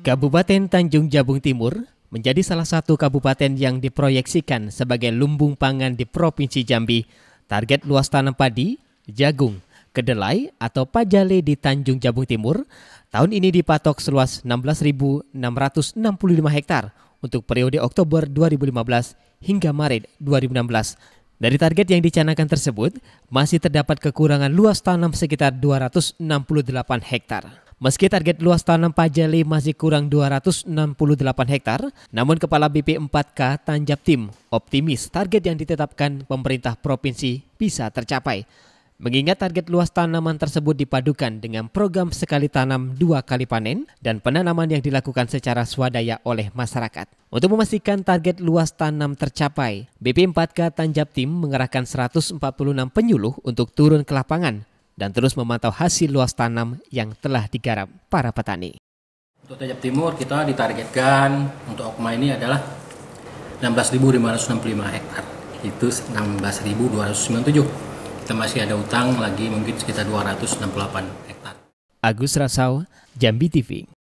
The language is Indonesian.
Kabupaten Tanjung Jabung Timur menjadi salah satu kabupaten yang diproyeksikan sebagai lumbung pangan di Provinsi Jambi. Target luas tanam padi, jagung, kedelai atau pajale di Tanjung Jabung Timur tahun ini dipatok seluas 16.665 hektar untuk periode Oktober 2015 hingga Maret 2016. Dari target yang dicanangkan tersebut, masih terdapat kekurangan luas tanam sekitar 268 hektar. Meski target luas tanam Pajali masih kurang 268 hektar, namun Kepala BP 4K Tanjab Tim optimis target yang ditetapkan pemerintah provinsi bisa tercapai. Mengingat target luas tanaman tersebut dipadukan dengan program sekali tanam dua kali panen dan penanaman yang dilakukan secara swadaya oleh masyarakat. Untuk memastikan target luas tanam tercapai, BP4K Tanjab Tim mengerahkan 146 penyuluh untuk turun ke lapangan dan terus memantau hasil luas tanam yang telah digarap para petani. Untuk Tajab Timur kita ditargetkan untuk Okma ini adalah 16.565 hektar. Itu 16.297. Kita masih ada utang lagi mungkin sekitar 268 hektar. Agus Rasau, Jambi TV.